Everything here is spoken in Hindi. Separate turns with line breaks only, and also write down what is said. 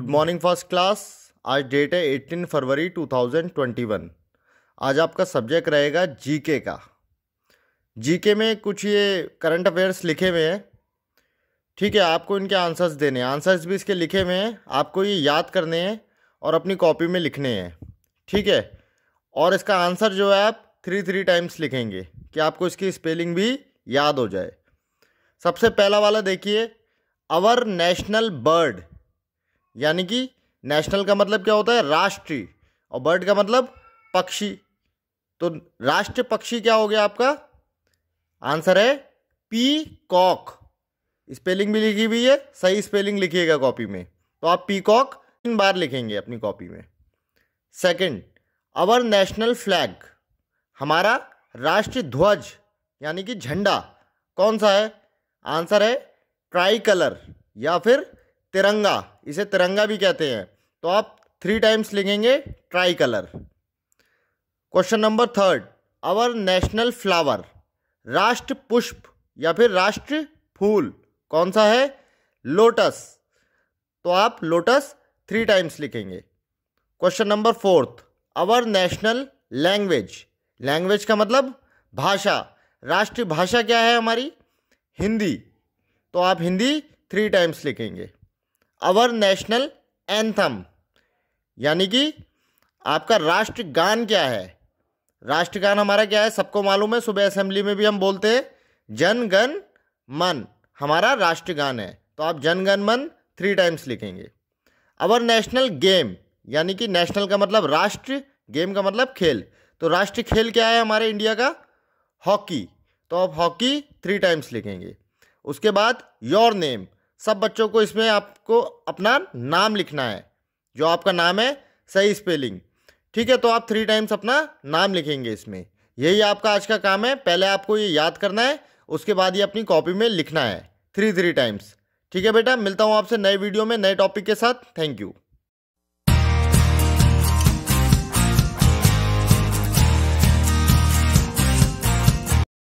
गुड मॉर्निंग फर्स्ट क्लास आज डेट है एटीन फरवरी 2021 आज आपका सब्जेक्ट रहेगा जीके का जीके में कुछ ये करंट अफेयर्स लिखे हुए हैं ठीक है आपको इनके आंसर्स देने हैं आंसर्स भी इसके लिखे हुए हैं आपको ये याद करने हैं और अपनी कॉपी में लिखने हैं ठीक है और इसका आंसर जो है आप थ्री थ्री टाइम्स लिखेंगे कि आपको इसकी स्पेलिंग भी याद हो जाए सबसे पहला वाला देखिए अवर नेशनल बर्ड यानी कि नेशनल का मतलब क्या होता है राष्ट्रीय और बर्ड का मतलब पक्षी तो राष्ट्र पक्षी क्या हो गया आपका आंसर है पी कॉक स्पेलिंग भी लिखी हुई है सही स्पेलिंग लिखिएगा कॉपी में तो आप पी कॉक तीन बार लिखेंगे अपनी कॉपी में सेकंड अवर नेशनल फ्लैग हमारा राष्ट्र ध्वज यानी कि झंडा कौन सा है आंसर है ट्राई कलर या फिर तिरंगा इसे तिरंगा भी कहते हैं तो आप थ्री टाइम्स लिखेंगे tri colour question number third our national flower राष्ट्र पुष्प या फिर राष्ट्र फूल कौन सा है लोटस तो आप लोटस थ्री टाइम्स लिखेंगे question number fourth our national language language का मतलब भाषा राष्ट्रीय भाषा क्या है हमारी हिंदी तो आप हिंदी थ्री टाइम्स लिखेंगे अवर नेशनल एंथम यानी कि आपका राष्ट्रगान क्या है राष्ट्रगान हमारा क्या है सबको मालूम है सुबह असेंबली में भी हम बोलते हैं जन गण मन हमारा राष्ट्रगान है तो आप जन गण मन थ्री टाइम्स लिखेंगे अवर नेशनल गेम यानी कि नेशनल का मतलब राष्ट्र गेम का मतलब खेल तो राष्ट्र खेल क्या है हमारे इंडिया का हॉकी तो आप हॉकी थ्री टाइम्स लिखेंगे उसके बाद योर नेम सब बच्चों को इसमें आपको अपना नाम लिखना है जो आपका नाम है सही स्पेलिंग ठीक है तो आप थ्री टाइम्स अपना नाम लिखेंगे इसमें यही आपका आज का काम है पहले आपको ये याद करना है उसके बाद ये अपनी कॉपी में लिखना है थ्री थ्री टाइम्स ठीक है बेटा मिलता हूँ आपसे नए वीडियो में नए टॉपिक के साथ थैंक यू